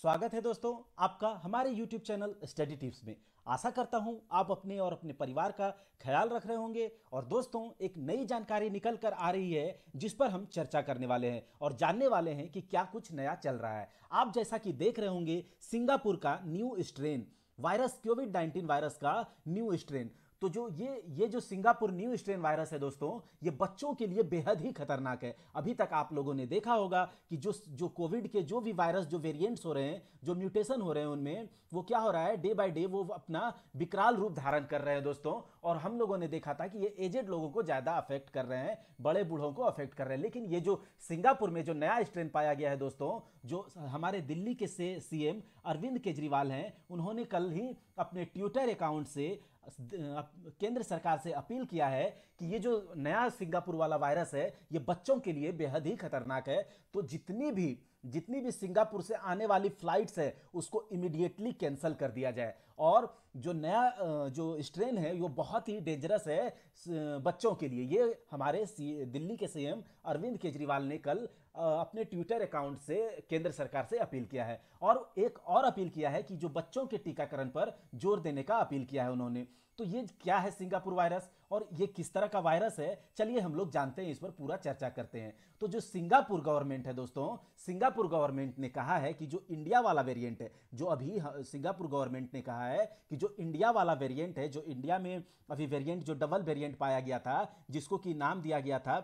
स्वागत है दोस्तों आपका हमारे YouTube चैनल स्टडी टिप्स में आशा करता हूं आप अपने और अपने परिवार का ख्याल रख रहे होंगे और दोस्तों एक नई जानकारी निकल कर आ रही है जिस पर हम चर्चा करने वाले हैं और जानने वाले हैं कि क्या कुछ नया चल रहा है आप जैसा कि देख रहे होंगे सिंगापुर का new strain virus COVID 19 virus का न्यू स्ट्रेन तो जो ये ये जो सिंगापुर न्यू स्ट्रेन वायरस है दोस्तों ये बच्चों के लिए बेहद ही खतरनाक है अभी तक आप लोगों ने देखा होगा कि जो जो कोविड के जो भी वायरस जो वेरिएंट्स हो रहे हैं जो म्यूटेशन हो रहे हैं उनमें वो क्या हो रहा है डे बाय डे वो अपना विकराल रूप धारण कर रहे हैं दोस्तों और हम लोगों ने देखा था कि ये एजेड लोगों को ज़्यादा अफेक्ट कर रहे हैं बड़े बूढ़ों को अफेक्ट कर रहे हैं लेकिन ये जो सिंगापुर में जो नया स्ट्रेन पाया गया है दोस्तों जो हमारे दिल्ली के से सीएम अरविंद केजरीवाल हैं उन्होंने कल ही अपने ट्विटर अकाउंट से केंद्र सरकार से अपील किया है कि ये जो नया सिंगापुर वाला वायरस है ये बच्चों के लिए बेहद ही खतरनाक है तो जितनी भी जितनी भी सिंगापुर से आने वाली फ्लाइट्स है उसको इमिडिएटली कैंसिल कर दिया जाए और जो नया जो स्ट्रेन है वो बहुत ही डेंजरस है बच्चों के लिए ये हमारे दिल्ली के सीएम अरविंद केजरीवाल ने कल अपने ट्विटर अकाउंट से केंद्र सरकार से अपील किया है और एक और अपील किया है कि जो बच्चों के टीकाकरण पर जोर देने का अपील किया है उन्होंने तो ये क्या है सिंगापुर वायरस और ये किस तरह का वायरस है चलिए हम लोग जानते हैं इस पर पूरा चर्चा करते हैं तो जो सिंगापुर गवर्नमेंट है दोस्तों सिंगापुर गवर्नमेंट ने कहा है कि जो इंडिया वाला वेरिएंट है जो अभी सिंगापुर गवर्नमेंट ने कहा है कि जो इंडिया वाला वेरिएंट है जो इंडिया में अभी वेरिएंट जो डबल वेरिएंट पाया गया था जिसको कि नाम दिया गया था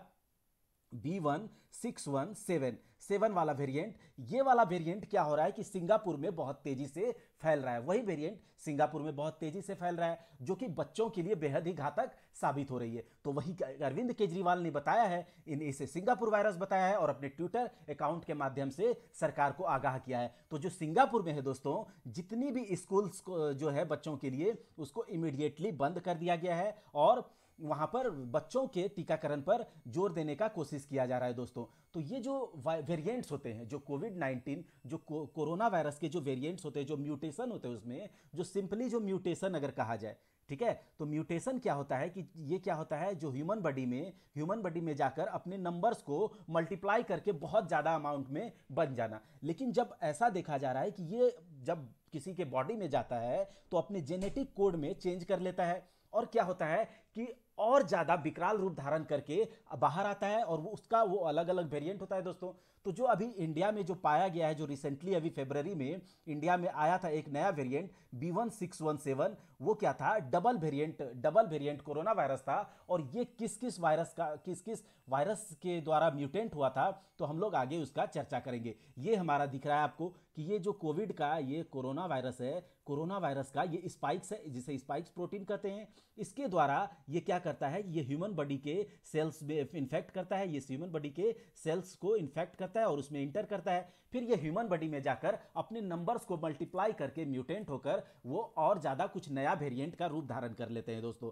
B one six one seven seven वाला वेरिएंट ये वाला वेरिएंट क्या हो रहा है कि सिंगापुर में बहुत तेजी से फैल रहा है वही वेरिएंट सिंगापुर में बहुत तेजी से फैल रहा है जो कि बच्चों के लिए बेहद ही घातक साबित हो रही है तो वही अरविंद केजरीवाल ने बताया है इन इसे सिंगापुर वायरस बताया है और अपने ट्विटर अकाउंट के माध्यम से सरकार को आगाह किया है तो जो सिंगापुर में है दोस्तों जितनी भी स्कूल्स जो है बच्चों के लिए उसको इमीडिएटली बंद कर दिया गया है और वहाँ पर बच्चों के टीकाकरण पर जोर देने का कोशिश किया जा रहा है दोस्तों तो ये जो वेरिएंट्स होते हैं जो कोविड 19 जो को, कोरोना वायरस के जो वेरिएंट्स होते हैं जो म्यूटेशन होते हैं उसमें जो सिंपली जो म्यूटेशन अगर कहा जाए ठीक है तो म्यूटेशन क्या होता है कि ये क्या होता है जो ह्यूमन बॉडी में ह्यूमन बॉडी में जाकर अपने नंबर्स को मल्टीप्लाई करके बहुत ज़्यादा अमाउंट में बन जाना लेकिन जब ऐसा देखा जा रहा है कि ये जब किसी के बॉडी में जाता है तो अपने जेनेटिक कोड में चेंज कर लेता है और क्या होता है कि और ज़्यादा विकराल रूप धारण करके बाहर आता है और वो उसका वो अलग अलग वेरिएंट होता है दोस्तों तो जो अभी इंडिया में जो पाया गया है जो रिसेंटली अभी फेबररी में इंडिया में आया था एक नया variant B one six one seven वो क्या था double variant double variant corona virus था और ये किस किस वायरस का किस किस वायरस के द्वारा म्यूटेंट हुआ था तो हम लोग आगे उसका चर्चा करेंगे ये हमारा दिख रहा है आपको कि ये जो कोविड का ये कोरोना वायरस है कोरोना वायरस का ये स्पाइक्स है जिसे स्पाइक्स प्रोटीन कहते हैं इसके द्वारा ये क्या करता है ये ह्यूमन बॉडी के सेल्स में इन्फेक्ट करता है ये ह्यूमन बॉडी के सेल्स को इन्फेक्ट करता है और उसमें इंटर करता है फिर ये ह्यूमन बॉडी में जाकर अपने नंबर्स को मल्टीप्लाई करके म्यूटेंट होकर वो और ज़्यादा कुछ नया वेरियंट का रूप धारण कर लेते हैं दोस्तों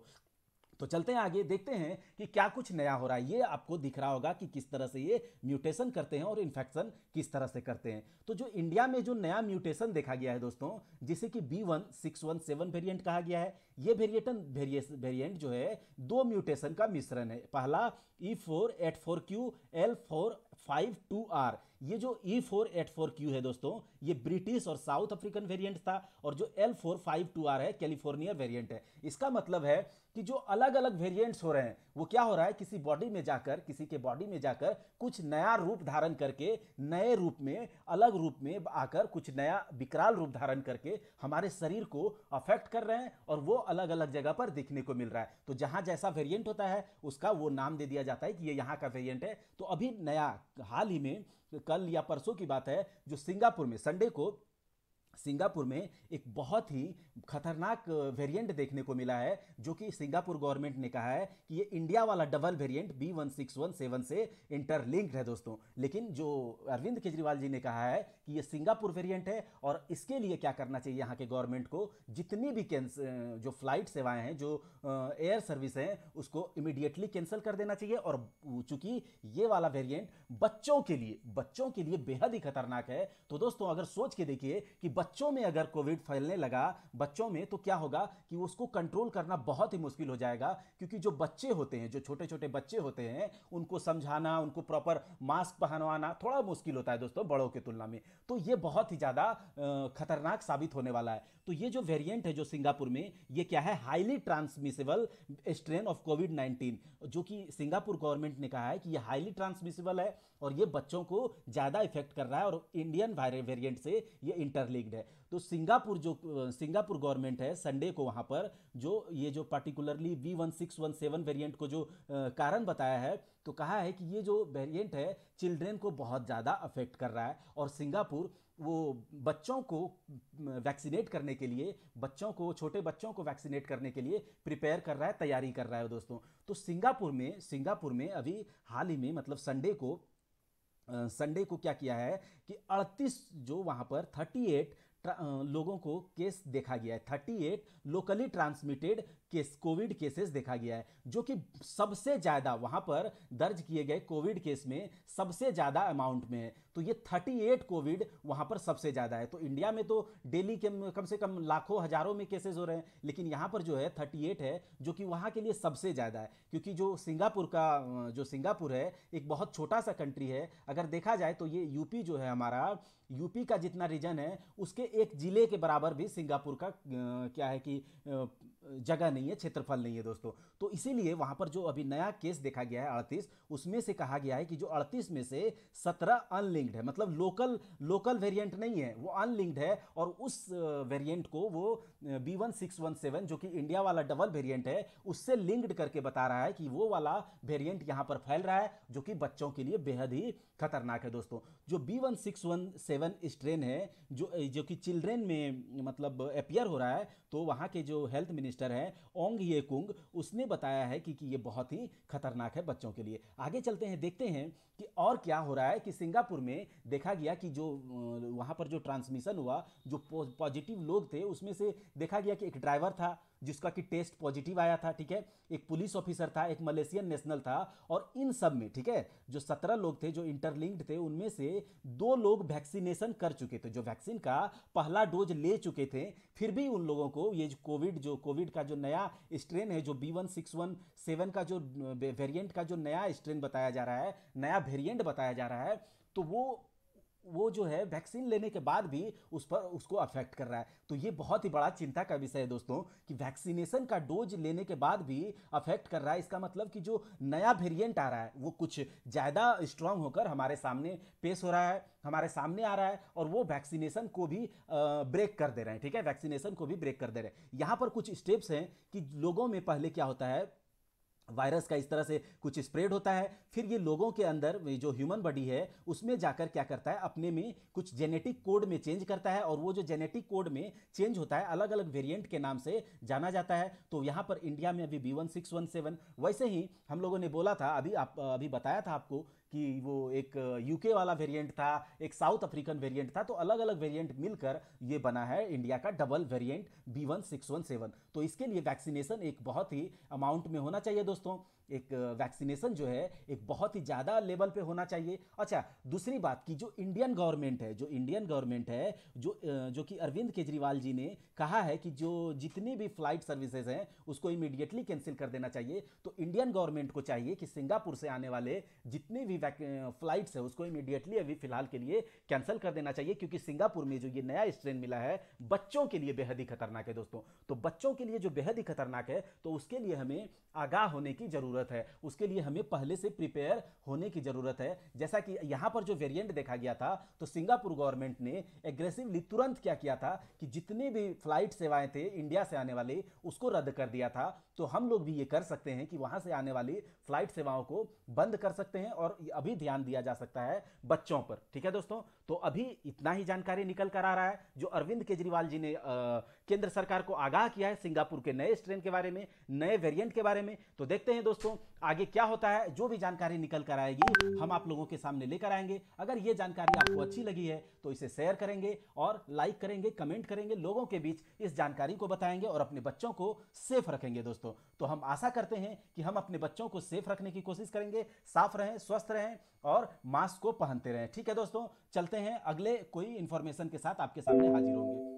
तो चलते हैं आगे देखते हैं कि क्या कुछ नया हो रहा है ये आपको दिख रहा होगा कि किस तरह से ये म्यूटेशन करते हैं और इन्फेक्शन किस तरह से करते हैं तो जो इंडिया में जो नया म्यूटेशन देखा गया है दोस्तों जिसे कि B one six one seven variant कहा गया है ये वेरिएटन वेरिएंट जो है दो म्यूटेशन का मिश्रण है पहला E four eight four Q L four five two R ये जो E four eight four Q है दोस्तों ये ब्रिटिश और साउथ अफ्रीकन वेरिएंट था और जो L four five two R है कैलिफोर्निया वेरिएंट है इसका मतलब है कि जो अलग अलग वेरिएंट्स हो रहे हैं वो क्या हो रहा है किसी बॉडी में जाकर किसी के बॉडी में जाकर कुछ नया रूप धारण करके नए रूप में अलग रूप में आकर कुछ नया विकराल रूप धारण करके हमारे शरीर को अफेक्ट कर रहे हैं और वो अलग अलग जगह पर देखने को मिल रहा है तो जहां जैसा वेरियंट होता है उसका वो नाम दे दिया जाता है कि ये यहाँ का वेरियंट है तो अभी नया हाल ही में कल या परसों की बात है जो सिंगापुर में संडे को सिंगापुर में एक बहुत ही खतरनाक वेरिएंट देखने को मिला है जो कि सिंगापुर गवर्नमेंट ने कहा है कि ये इंडिया वाला double variant B one six one seven से इंटरलिंक्ड है दोस्तों लेकिन जो अरविंद केजरीवाल जी ने कहा है कि ये सिंगापुर वेरिएंट है और इसके लिए क्या करना चाहिए यहाँ के गवर्नमेंट को जितनी भी जो फ्लाइट सेवाएँ हैं जो एयर सर्विस हैं उसको इमिडिएटली कैंसिल कर देना चाहिए और चूंकि ये वाला वेरियंट बच्चों के लिए बच्चों के लिए बेहद ही खतरनाक है तो दोस्तों अगर सोच के देखिए कि बच्चों में अगर कोविड फैलने लगा बच्चों में तो क्या होगा कि उसको कंट्रोल करना बहुत ही मुश्किल हो जाएगा क्योंकि जो बच्चे होते हैं जो छोटे छोटे बच्चे होते हैं उनको समझाना उनको प्रॉपर मास्क पहनवाना थोड़ा मुश्किल होता है दोस्तों बड़ों की तुलना में तो ये बहुत ही ज़्यादा खतरनाक साबित होने वाला है तो ये जो वेरियंट है जो सिंगापुर में ये क्या है highly transmissible strain of COVID nineteen जो कि सिंगापुर गवर्नमेंट ने कहा है कि ये हाईली ट्रांसमिसिबल है और ये बच्चों को ज़्यादा इफेक्ट कर रहा है और इंडियन वेरिएंट से ये इंटरलिंक्ड है तो सिंगापुर जो सिंगापुर गवर्नमेंट है संडे को वहाँ पर जो ये जो particularly V one six one seven variant को जो कारण बताया है तो कहा है कि ये जो वेरिएंट है चिल्ड्रेन को बहुत ज़्यादा अफेक्ट कर रहा है और सिंगापुर वो बच्चों को वैक्सीनेट करने के लिए बच्चों को छोटे बच्चों को वैक्सीनेट करने के लिए प्रिपेयर कर रहा है तैयारी कर रहा है दोस्तों तो सिंगापुर में सिंगापुर में अभी हाल ही में मतलब संडे को संडे को क्या किया है कि 38 जो वहां पर 38 लोगों को केस देखा गया है thirty eight locally transmitted case COVID cases देखा गया है जो कि सबसे ज़्यादा वहाँ पर दर्ज किए गए कोविड केस में सबसे ज़्यादा अमाउंट में है तो ये थर्टी एट कोविड वहाँ पर सबसे ज़्यादा है तो इंडिया में तो डेली के कम से कम लाखों हज़ारों में केसेस हो रहे हैं लेकिन यहाँ पर जो है एट है जो कि वहाँ के लिए सबसे ज़्यादा है क्योंकि जो सिंगापुर का जो सिंगापुर है एक बहुत छोटा सा कंट्री है अगर देखा जाए तो ये यूपी जो है हमारा यूपी का जितना रीजन है उसके एक ज़िले के बराबर भी सिंगापुर का क्या है कि जगह नहीं है क्षेत्रफल नहीं है दोस्तों तो इसीलिए वहाँ पर जो अभी नया केस देखा गया है अड़तीस उसमें से कहा गया है कि जो अड़तीस में से सत्रह अनलिंक्ड है मतलब लोकल लोकल वेरियंट नहीं है वो अनलिंक्ड है और उस वेरियंट को वो B one six one seven जो कि इंडिया वाला डबल वेरियंट है उससे लिंक्ड करके बता रहा है कि वो वाला वेरियंट यहाँ पर फैल रहा है जो कि बच्चों के लिए बेहद ही खतरनाक है दोस्तों जो B one six one seven seven strain है जो जो कि चिल्ड्रेन में मतलब अपियर हो रहा है तो वहाँ के जो हेल्थ मिनिस्टर हैं ओंग ये कुंग उसने बताया है कि, कि ये बहुत ही खतरनाक है बच्चों के लिए आगे चलते हैं देखते हैं कि और क्या हो रहा है कि सिंगापुर में देखा गया कि जो वहाँ पर जो ट्रांसमिशन हुआ जो पॉजिटिव लोग थे उसमें से देखा गया कि एक ड्राइवर था जिसका कि टेस्ट पॉजिटिव आया था ठीक है एक पुलिस ऑफिसर था एक मलेशियन नेशनल था और इन सब में ठीक है जो सत्रह लोग थे जो इंटरलिंक्ड थे उनमें से दो लोग वैक्सीनेशन कर चुके थे जो वैक्सीन का पहला डोज ले चुके थे फिर भी उन लोगों को ये जो कोविड जो कोविड का जो नया स्ट्रेन है जो B one six one seven का जो वेरियंट का जो नया स्ट्रेन बताया जा रहा है नया वेरियंट बताया जा रहा है तो वो वो जो है वैक्सीन लेने के बाद भी उस पर उसको अफेक्ट कर रहा है तो ये बहुत ही बड़ा चिंता का विषय है दोस्तों कि वैक्सीनेशन का डोज लेने के बाद भी अफेक्ट कर रहा है इसका मतलब कि जो नया वेरिएंट आ रहा है वो कुछ ज़्यादा स्ट्रांग होकर हमारे सामने पेश हो रहा है हमारे सामने आ रहा है और वो वैक्सीनेशन को भी ब्रेक कर दे रहे हैं ठीक है वैक्सीनेशन को भी ब्रेक कर दे रहे हैं यहाँ पर कुछ स्टेप्स हैं कि लोगों में पहले क्या होता है वायरस का इस तरह से कुछ स्प्रेड होता है फिर ये लोगों के अंदर जो ह्यूमन बॉडी है उसमें जाकर क्या करता है अपने में कुछ जेनेटिक कोड में चेंज करता है और वो जो जेनेटिक कोड में चेंज होता है अलग अलग वेरिएंट के नाम से जाना जाता है तो यहाँ पर इंडिया में अभी B one six one seven वैसे ही हम लोगों ने बोला था अभी आप अभी बताया था आपको कि वो एक यूके वाला वेरिएंट था एक साउथ अफ्रीकन वेरिएंट था तो अलग अलग वेरिएंट मिलकर ये बना है इंडिया का double variant B one six one seven तो इसके लिए वैक्सीनेशन एक बहुत ही अमाउंट में होना चाहिए दोस्तों एक वैक्सीनेशन जो है एक बहुत ही ज़्यादा लेवल पे होना चाहिए अच्छा दूसरी बात कि जो इंडियन गवर्नमेंट है जो इंडियन गवर्नमेंट है जो जो कि अरविंद केजरीवाल जी ने कहा है कि जो जितनी भी फ्लाइट सर्विसेज हैं उसको इमीडिएटली कैंसिल कर देना चाहिए तो इंडियन गवर्नमेंट को चाहिए कि सिंगापुर से आने वाले जितने भी फ्लाइट्स है उसको इमीडिएटली अभी फिलहाल के लिए कैंसिल कर देना चाहिए क्योंकि सिंगापुर में जो ये नया स्ट्रेन मिला है बच्चों के लिए बेहद ही खतरनाक है दोस्तों तो बच्चों के लिए जो बेहद ही खतरनाक है तो उसके लिए हमें आगाह होने की जरूरत है उसके लिए हमें पहले से प्रिपेयर होने की जरूरत है जैसा कि यहां पर जो वेरिएंट देखा गया था तो सिंगापुर गवर्नमेंट ने एग्रेसिवली तुरंत क्या किया था कि जितने भी फ्लाइट सेवाएं थे इंडिया से आने वाले उसको रद्द कर दिया था तो हम लोग भी ये कर सकते हैं कि वहां से आने वाली फ्लाइट सेवाओं को बंद कर सकते हैं और अभी ध्यान दिया जा सकता है बच्चों पर ठीक है दोस्तों तो अभी इतना ही जानकारी निकल कर आ रहा है जो अरविंद केजरीवाल जी ने केंद्र सरकार को आगाह किया है सिंगापुर के नए स्ट्रेन के बारे में नए वेरियंट के बारे में तो देखते हैं दोस्तों आगे क्या होता है जो भी जानकारी निकल कर आएगी हम आप लोगों के सामने लेकर आएंगे अगर ये जानकारी आपको अच्छी लगी है तो इसे शेयर करेंगे और लाइक करेंगे कमेंट करेंगे लोगों के बीच इस जानकारी को बताएंगे और अपने बच्चों को सेफ रखेंगे दोस्तों तो हम आशा करते हैं कि हम अपने बच्चों को सेफ रखने की कोशिश करेंगे साफ रहें स्वस्थ रहें रहें और मास्क को पहनते रहें ठीक है दोस्तों चलते हैं अगले कोई इन्फॉर्मेशन के साथ आपके सामने हाजिर होंगे